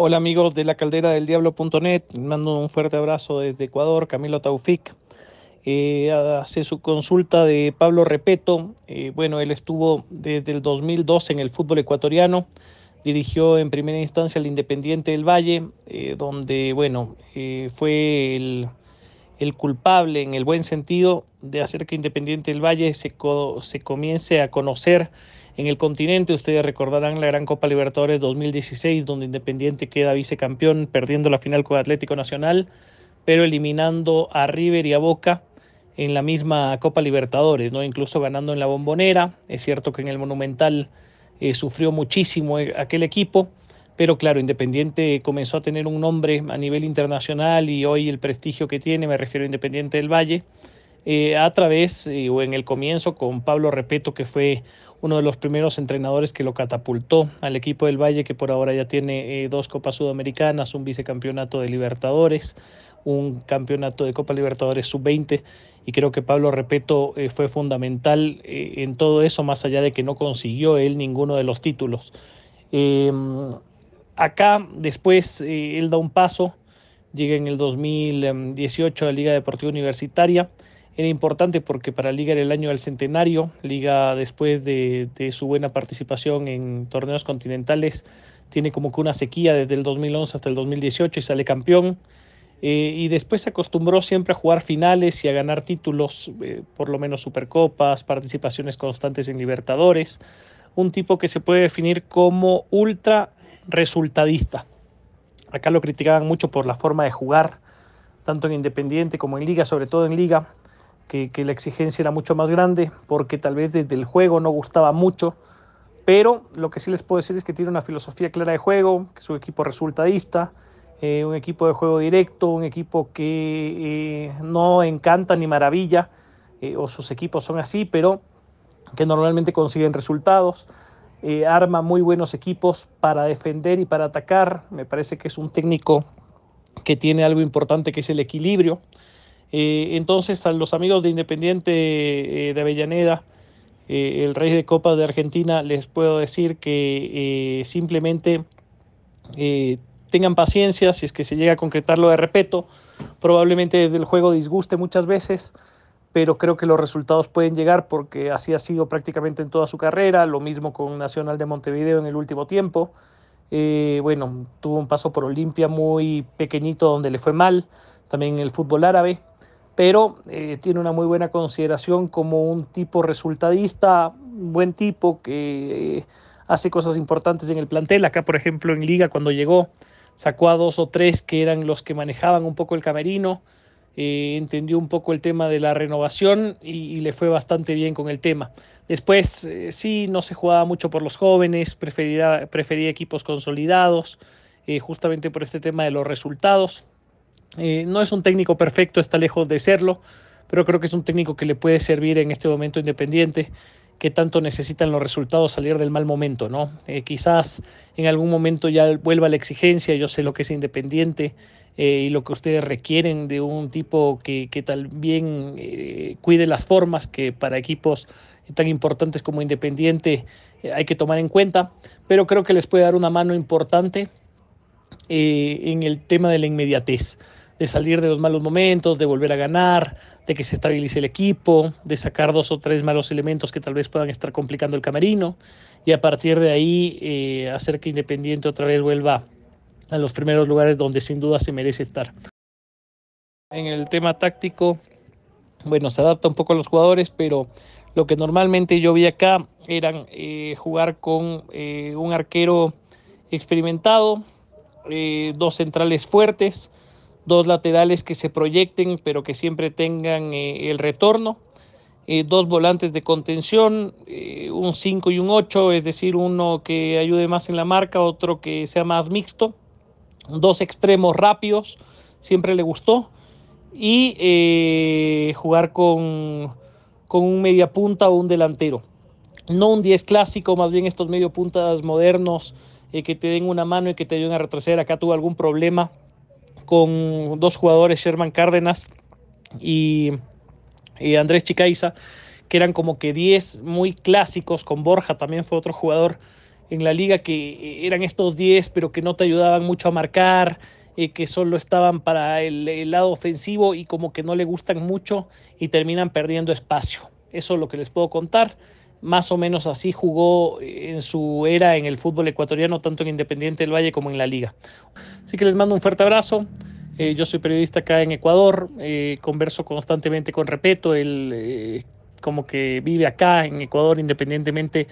Hola amigos de la caldera del diablo.net, mando un fuerte abrazo desde Ecuador, Camilo Taufik. Eh, hace su consulta de Pablo Repeto. Eh, bueno, él estuvo desde el 2002 en el fútbol ecuatoriano, dirigió en primera instancia el Independiente del Valle, eh, donde, bueno, fue el, culpable en el buen sentido de hacer que Independiente del Valle se comience a conocer en el continente ustedes recordarán la Gran Copa Libertadores 2016, donde Independiente queda vicecampeón, perdiendo la final con Atlético Nacional, pero eliminando a River y a Boca en la misma Copa Libertadores, ¿no? incluso ganando en la bombonera. Es cierto que en el Monumental eh, sufrió muchísimo e, aquel equipo, pero claro, Independiente comenzó a tener un nombre a nivel internacional y hoy el prestigio que tiene, me refiero a Independiente del Valle eh, a través eh, o en el comienzo con Pablo Repeto, que fue uno de los primeros entrenadores que lo catapultó al equipo del Valle, que por ahora ya tiene eh, dos Copas Sudamericanas, un vicecampeonato de Libertadores, un campeonato de Copa Libertadores sub-20. Y creo que Pablo Repeto fue fundamental en todo eso, más allá de que no consiguió él ninguno de los títulos. Em, acá después él da un paso, llega en el 2018 a la Liga Deportiva Universitaria era importante porque para Liga era el año del centenario. Liga, después de, su buena participación en torneos continentales, tiene como que una sequía desde el 2011 hasta el 2018 y sale campeón. Eh, y después se acostumbró siempre a jugar finales y a ganar títulos, eh, por lo menos supercopas, participaciones constantes en Libertadores. Un tipo que se puede definir como ultra resultadista. Acá lo criticaban mucho por la forma de jugar, tanto en Independiente como en Liga, sobre todo en Liga que, la exigencia era mucho más grande, porque tal vez desde el juego no gustaba mucho, pero lo que sí les puedo decir es que tiene una filosofía clara de juego, que es un equipo resultadista, eh, un equipo de juego directo, un equipo que eh, no encanta ni maravilla, eh, o sus equipos son así, pero que normalmente consiguen resultados. arma muy buenos equipos para defender y para atacar. Me parece que es un técnico que tiene algo importante que es el equilibrio. Eh, entonces a los amigos de Independiente eh, de Avellaneda, eh, el Rey de copas de Argentina, les puedo decir que simplemente tengan paciencia si es que se llega a concretarlo de repeto. Probablemente desde el juego disguste muchas veces, pero creo que los resultados pueden llegar porque así ha sido prácticamente en toda su carrera, lo mismo con Nacional de Montevideo en el último tiempo. bueno, tuvo un paso por Olimpia muy pequeñito donde le fue mal, también en el fútbol árabe pero eh, tiene una muy buena consideración como un tipo resultadista, un buen tipo que eh, hace cosas importantes en el plantel. Acá, por ejemplo, en Liga, cuando llegó, sacó a dos o tres que eran los que manejaban un poco el camerino, eh, entendió un poco el tema de la renovación y, le fue bastante bien con el tema. Después, sí, no se jugaba mucho por los jóvenes, prefería, prefería equipos consolidados, justamente por este tema de los resultados. Eh, no es un técnico perfecto, está lejos de serlo, pero creo que es un técnico que le puede servir en este momento independiente, que tanto necesitan los resultados salir del mal momento, ¿no? Eh, quizás en algún momento ya vuelva la exigencia, yo sé lo que es independiente eh, y lo que ustedes requieren de un tipo que, que también cuide las formas que para equipos tan importantes como Independiente hay que tomar en cuenta, pero creo que les puede dar una mano importante en el tema de la inmediatez de salir de los malos momentos, de volver a ganar, de que se estabilice el equipo, de sacar dos o tres malos elementos que tal vez puedan estar complicando el camerino y a partir de ahí eh, hacer que Independiente otra vez vuelva a los primeros lugares donde sin duda se merece estar. En el tema táctico, bueno, se adapta un poco a los jugadores, pero lo que normalmente yo vi acá eran eh, jugar con eh, un arquero experimentado, dos centrales fuertes, dos laterales que se proyecten pero que siempre tengan eh, el retorno, eh, dos volantes de contención, eh, un 5 y un 8, es decir, uno que ayude más en la marca, otro que sea más mixto, dos extremos rápidos, siempre le gustó, y jugar con, con un mediapunta o un delantero. No un 10 clásico, más bien estos mediapuntas modernos que te den una mano y que te ayuden a retroceder. Acá tuvo algún problema con dos jugadores, Sherman Cárdenas y, Andrés Chicaiza, que eran como que 10 muy clásicos, con Borja también fue otro jugador en la liga que eh, eran estos 10, pero que no te ayudaban mucho a marcar, y eh, que solo estaban para el, lado ofensivo y como que no le gustan mucho y terminan perdiendo espacio. Eso es lo que les puedo contar más o menos así jugó en su era en el fútbol ecuatoriano, tanto en Independiente del Valle como en la liga. Así que les mando un fuerte abrazo. Eh, yo soy periodista acá en Ecuador, eh, converso constantemente con Repeto, él eh, como que vive acá en Ecuador independientemente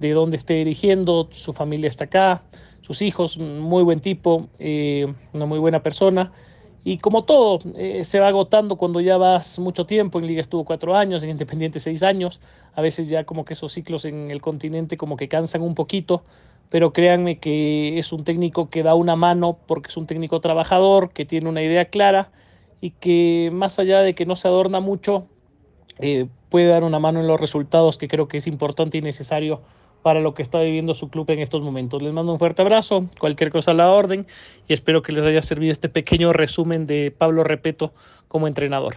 de dónde esté dirigiendo, su familia está acá, sus hijos, muy buen tipo, una muy buena persona. Y como todo, eh, se va agotando cuando ya vas mucho tiempo. En Liga estuvo cuatro años, en Independiente seis años. A veces ya como que esos ciclos en el continente como que cansan un poquito. Pero créanme que es un técnico que da una mano porque es un técnico trabajador, que tiene una idea clara y que más allá de que no se adorna mucho, eh, puede dar una mano en los resultados que creo que es importante y necesario para lo que está viviendo su club en estos momentos. Les mando un fuerte abrazo, cualquier cosa a la orden y espero que les haya servido este pequeño resumen de Pablo Repeto como entrenador.